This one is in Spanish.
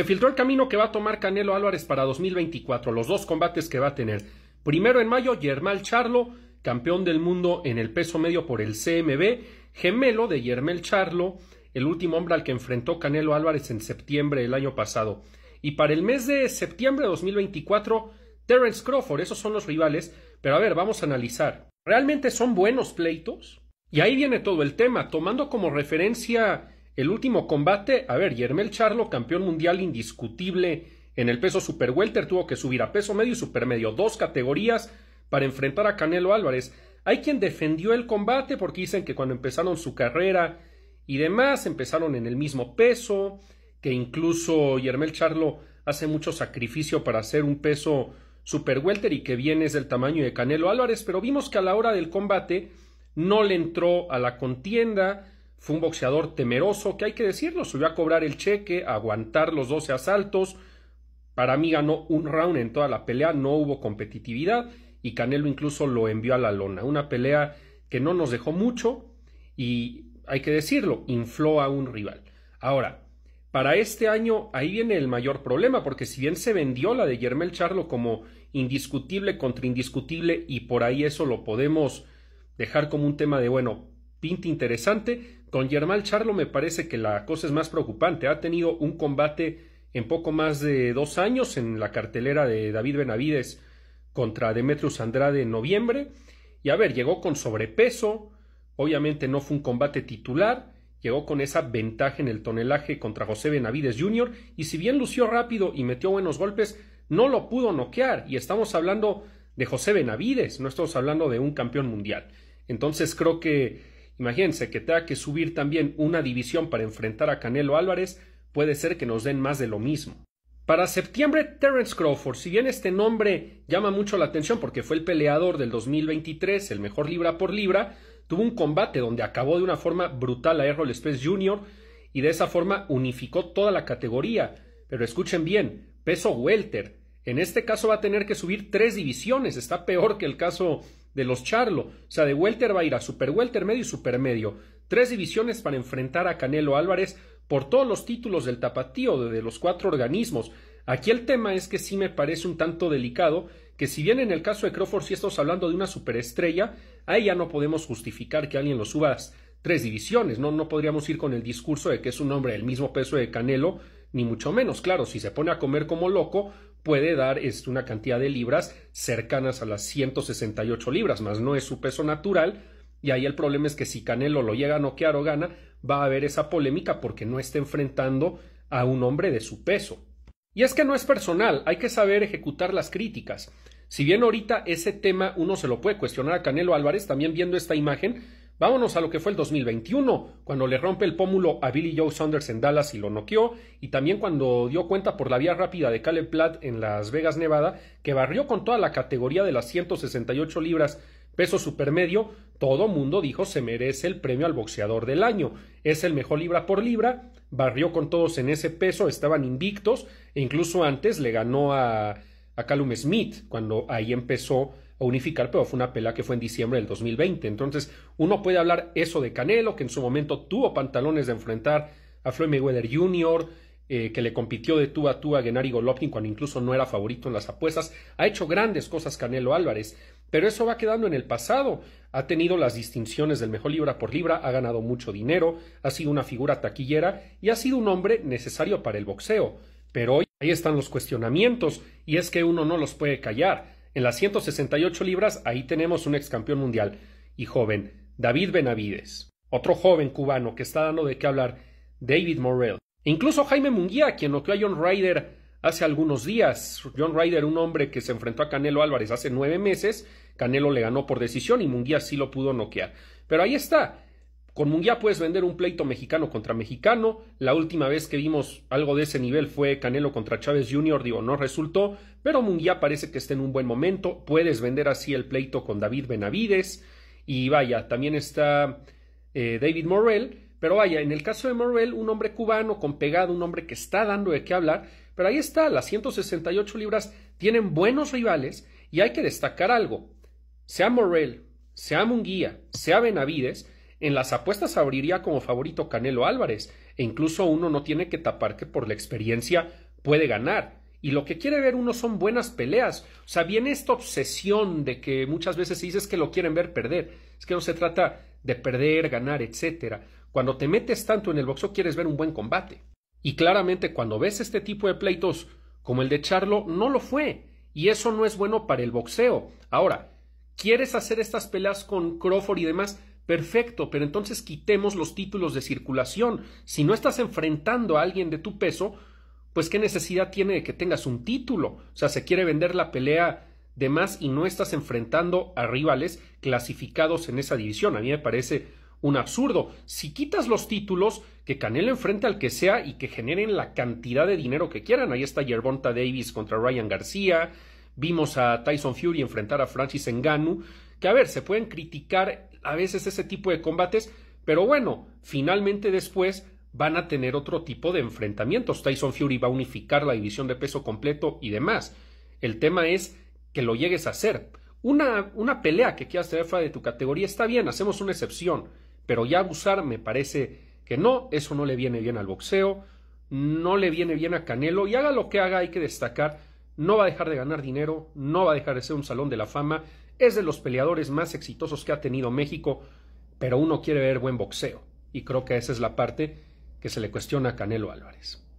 Se filtró el camino que va a tomar Canelo Álvarez para 2024, los dos combates que va a tener. Primero en mayo, Yermal Charlo, campeón del mundo en el peso medio por el CMB, gemelo de Yermel Charlo, el último hombre al que enfrentó Canelo Álvarez en septiembre del año pasado. Y para el mes de septiembre de 2024, Terence Crawford, esos son los rivales. Pero a ver, vamos a analizar. ¿Realmente son buenos pleitos? Y ahí viene todo el tema, tomando como referencia el último combate, a ver, Yermel Charlo, campeón mundial indiscutible en el peso super welter, tuvo que subir a peso medio y supermedio, dos categorías para enfrentar a Canelo Álvarez. Hay quien defendió el combate porque dicen que cuando empezaron su carrera y demás, empezaron en el mismo peso, que incluso Yermel Charlo hace mucho sacrificio para hacer un peso super welter y que bien es del tamaño de Canelo Álvarez, pero vimos que a la hora del combate no le entró a la contienda, fue un boxeador temeroso, que hay que decirlo, subió a cobrar el cheque, aguantar los 12 asaltos. Para mí ganó un round en toda la pelea, no hubo competitividad y Canelo incluso lo envió a la lona. Una pelea que no nos dejó mucho y hay que decirlo, infló a un rival. Ahora, para este año ahí viene el mayor problema, porque si bien se vendió la de Yermel Charlo como indiscutible contra indiscutible y por ahí eso lo podemos dejar como un tema de, bueno, pinta interesante. Con Germán Charlo me parece que la cosa es más preocupante. Ha tenido un combate en poco más de dos años en la cartelera de David Benavides contra Demetrius Andrade en noviembre. Y a ver, llegó con sobrepeso, obviamente no fue un combate titular, llegó con esa ventaja en el tonelaje contra José Benavides Jr. y si bien lució rápido y metió buenos golpes, no lo pudo noquear y estamos hablando de José Benavides, no estamos hablando de un campeón mundial. Entonces creo que Imagínense que tenga que subir también una división para enfrentar a Canelo Álvarez, puede ser que nos den más de lo mismo. Para septiembre, Terence Crawford, si bien este nombre llama mucho la atención porque fue el peleador del 2023, el mejor libra por libra, tuvo un combate donde acabó de una forma brutal a Errol Spence Jr. y de esa forma unificó toda la categoría. Pero escuchen bien, peso welter. En este caso va a tener que subir tres divisiones, está peor que el caso de los Charlo. O sea, de Welter va a ir a Super Welter medio y Super medio. Tres divisiones para enfrentar a Canelo Álvarez por todos los títulos del tapatío, de los cuatro organismos. Aquí el tema es que sí me parece un tanto delicado, que si bien en el caso de Crawford sí estamos hablando de una superestrella, ahí ya no podemos justificar que alguien lo subas tres divisiones. No, no podríamos ir con el discurso de que es un hombre del mismo peso de Canelo, ni mucho menos. Claro, si se pone a comer como loco, puede dar este, una cantidad de libras cercanas a las 168 libras, más no es su peso natural. Y ahí el problema es que si Canelo lo llega a noquear o gana, va a haber esa polémica porque no está enfrentando a un hombre de su peso. Y es que no es personal, hay que saber ejecutar las críticas. Si bien ahorita ese tema uno se lo puede cuestionar a Canelo Álvarez, también viendo esta imagen, Vámonos a lo que fue el 2021, cuando le rompe el pómulo a Billy Joe Saunders en Dallas y lo noqueó, y también cuando dio cuenta por la vía rápida de Caleb Platt en Las Vegas, Nevada, que barrió con toda la categoría de las 168 libras peso supermedio, todo mundo dijo se merece el premio al boxeador del año. Es el mejor libra por libra, barrió con todos en ese peso, estaban invictos, e incluso antes le ganó a, a Callum Smith, cuando ahí empezó o unificar, pero fue una pelea que fue en diciembre del 2020. Entonces, uno puede hablar eso de Canelo, que en su momento tuvo pantalones de enfrentar a Floyd Mayweather Jr., eh, que le compitió de tú a tú a Gennady Golovkin cuando incluso no era favorito en las apuestas. Ha hecho grandes cosas Canelo Álvarez, pero eso va quedando en el pasado. Ha tenido las distinciones del mejor libra por libra, ha ganado mucho dinero, ha sido una figura taquillera y ha sido un hombre necesario para el boxeo. Pero hoy ahí están los cuestionamientos y es que uno no los puede callar. En las 168 libras, ahí tenemos un ex campeón mundial y joven, David Benavides. Otro joven cubano que está dando de qué hablar, David Morrell. E incluso Jaime Munguía, quien noqueó a John Ryder hace algunos días. John Ryder, un hombre que se enfrentó a Canelo Álvarez hace nueve meses. Canelo le ganó por decisión y Munguía sí lo pudo noquear. Pero ahí está. Con Munguía puedes vender un pleito mexicano contra mexicano. La última vez que vimos algo de ese nivel fue Canelo contra Chávez Jr. Digo, no resultó, pero Munguía parece que está en un buen momento. Puedes vender así el pleito con David Benavides. Y vaya, también está eh, David Morrell. Pero vaya, en el caso de Morrell, un hombre cubano con pegado, un hombre que está dando de qué hablar. Pero ahí está, las 168 libras tienen buenos rivales y hay que destacar algo. Sea Morrell, sea Munguía, sea Benavides en las apuestas abriría como favorito Canelo Álvarez, e incluso uno no tiene que tapar que por la experiencia puede ganar. Y lo que quiere ver uno son buenas peleas. O sea, viene esta obsesión de que muchas veces se dices que lo quieren ver perder. Es que no se trata de perder, ganar, etcétera. Cuando te metes tanto en el boxeo quieres ver un buen combate. Y claramente cuando ves este tipo de pleitos como el de Charlo, no lo fue. Y eso no es bueno para el boxeo. Ahora, ¿quieres hacer estas peleas con Crawford y demás? Perfecto, pero entonces quitemos los títulos de circulación. Si no estás enfrentando a alguien de tu peso, pues qué necesidad tiene de que tengas un título. O sea, se quiere vender la pelea de más y no estás enfrentando a rivales clasificados en esa división. A mí me parece un absurdo. Si quitas los títulos, que Canelo enfrente al que sea y que generen la cantidad de dinero que quieran. Ahí está Yerbonta Davis contra Ryan García. Vimos a Tyson Fury enfrentar a Francis Ngannou que a ver, se pueden criticar a veces ese tipo de combates, pero bueno, finalmente después van a tener otro tipo de enfrentamientos. Tyson Fury va a unificar la división de peso completo y demás. El tema es que lo llegues a hacer. Una, pelea que quieras tener fuera de tu categoría está bien, hacemos una excepción, pero ya abusar me parece que no, eso no le viene bien al boxeo, no le viene bien a Canelo y haga lo que haga, hay que destacar, no va a dejar de ganar dinero, no va a dejar de ser un salón de la fama es de los peleadores más exitosos que ha tenido México, pero uno quiere ver buen boxeo, y creo que esa es la parte que se le cuestiona a Canelo Álvarez.